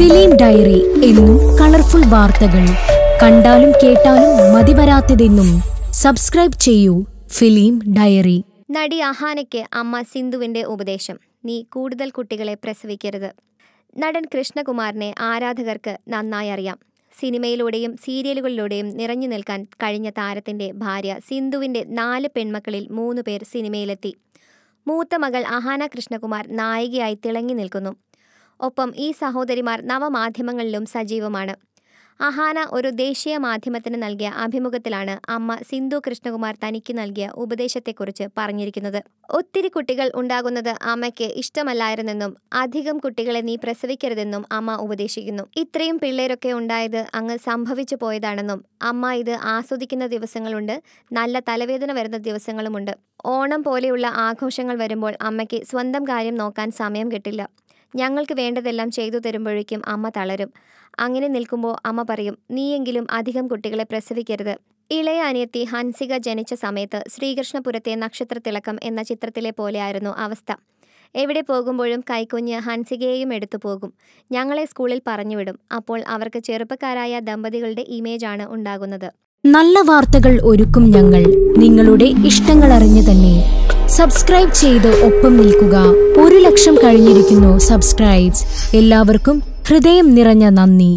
film diary എന്നും colourful വാർത്തകൾ കണ്ടാലും കേട്ടാലും വരാത്തതെന്നും സബ്സ്ക്രൈബ് ചെയ്യൂ ഫിലിം ഡയറി നടി അഹാനയ്ക്ക് അമ്മ സിന്ധുവിന്റെ ഉപദേശം നീ കൂടുതൽ കുട്ടികളെ പ്രസവിക്കരുത് നടൻ കൃഷ്ണകുമാറിനെ ആരാധകർക്ക് നന്നായി അറിയാം സിനിമയിലൂടെയും സീരിയലുകളിലൂടെയും നിറഞ്ഞു നിൽക്കാൻ കഴിഞ്ഞ താരത്തിന്റെ ഭാര്യ സിന്ധുവിന്റെ നാല് പെൺമക്കളിൽ മൂന്ന് പേർ സിനിമയിലെത്തി മൂത്ത മകൾ അഹാന കൃഷ്ണകുമാർ നായികയായി തിളങ്ങി നിൽക്കുന്നു ഒപ്പം ഈ സഹോദരിമാർ നവമാധ്യമങ്ങളിലും സജീവമാണ് അഹാന ഒരു ദേശീയ മാധ്യമത്തിന് നൽകിയ അഭിമുഖത്തിലാണ് അമ്മ സിന്ധു കൃഷ്ണകുമാർ തനിക്ക് നൽകിയ ഉപദേശത്തെക്കുറിച്ച് പറഞ്ഞിരിക്കുന്നത് ഒത്തിരി കുട്ടികൾ ഉണ്ടാകുന്നത് അമ്മയ്ക്ക് ഇഷ്ടമല്ലായിരുന്നെന്നും അധികം കുട്ടികളെ നീ പ്രസവിക്കരുതെന്നും അമ്മ ഉപദേശിക്കുന്നു ഇത്രയും പിള്ളേരൊക്കെ ഉണ്ടായത് അങ്ങ് സംഭവിച്ചു പോയതാണെന്നും അമ്മ ഇത് ആസ്വദിക്കുന്ന ദിവസങ്ങളുണ്ട് നല്ല തലവേദന വരുന്ന ദിവസങ്ങളുമുണ്ട് ഓണം പോലെയുള്ള ആഘോഷങ്ങൾ വരുമ്പോൾ അമ്മയ്ക്ക് സ്വന്തം കാര്യം നോക്കാൻ സമയം കിട്ടില്ല ഞങ്ങൾക്ക് വേണ്ടതെല്ലാം ചെയ്തു തരുമ്പോഴേക്കും അമ്മ തളരും അങ്ങനെ നിൽക്കുമ്പോൾ അമ്മ പറയും നീയെങ്കിലും അധികം കുട്ടികളെ പ്രസവിക്കരുത് ഇളയ അനിയത്തി ഹൻസിക ജനിച്ച സമയത്ത് ശ്രീകൃഷ്ണപുരത്തെ നക്ഷത്രത്തിളക്കം എന്ന ചിത്രത്തിലെ പോലെയായിരുന്നു അവസ്ഥ എവിടെ പോകുമ്പോഴും കൈക്കുഞ്ഞ് ഹൻസികയെയും എടുത്തു പോകും ഞങ്ങളെ സ്കൂളിൽ പറഞ്ഞുവിടും അപ്പോൾ അവർക്ക് ചെറുപ്പക്കാരായ ദമ്പതികളുടെ ഇമേജാണ് ഉണ്ടാകുന്നത് നല്ല വാർത്തകൾ ഒരുക്കും ഞങ്ങൾ നിങ്ങളുടെ ഇഷ്ടങ്ങൾ അറിഞ്ഞു തന്നെ സബ്സ്ക്രൈബ് ചെയ്ത് ഒപ്പം നിൽക്കുക ഒരു ലക്ഷം കഴിഞ്ഞിരിക്കുന്നു സബ്സ്ക്രൈബ്സ് എല്ലാവർക്കും ഹൃദയം നിറഞ്ഞ നന്ദി